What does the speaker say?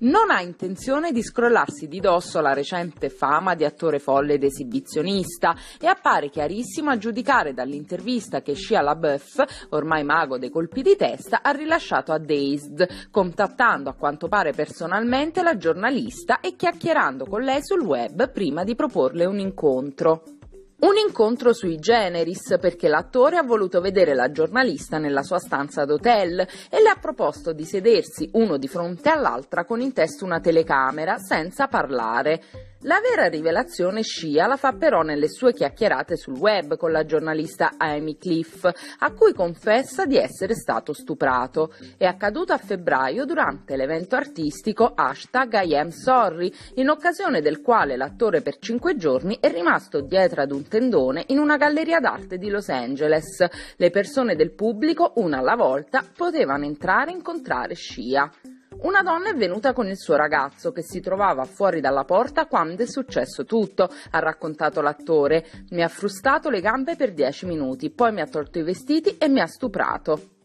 non ha intenzione di scrollarsi di dosso la recente fama di attore folle ed esibizionista e appare chiarissimo a giudicare dall'intervista che Shia LaBeouf, ormai mago dei colpi di testa, ha rilasciato a Dazed, contattando a quanto pare personalmente la giornalista e chiacchierando con lei sul web prima di proporle un incontro. Un incontro sui generis perché l'attore ha voluto vedere la giornalista nella sua stanza d'hotel e le ha proposto di sedersi uno di fronte all'altra con in testa una telecamera senza parlare. La vera rivelazione scia la fa però nelle sue chiacchierate sul web con la giornalista Amy Cliff, a cui confessa di essere stato stuprato. È accaduto a febbraio durante l'evento artistico hashtag I am sorry, in occasione del quale l'attore per cinque giorni è rimasto dietro ad un tendone in una galleria d'arte di Los Angeles. Le persone del pubblico, una alla volta, potevano entrare e incontrare Scia. Una donna è venuta con il suo ragazzo che si trovava fuori dalla porta quando è successo tutto, ha raccontato l'attore. Mi ha frustato le gambe per dieci minuti, poi mi ha tolto i vestiti e mi ha stuprato.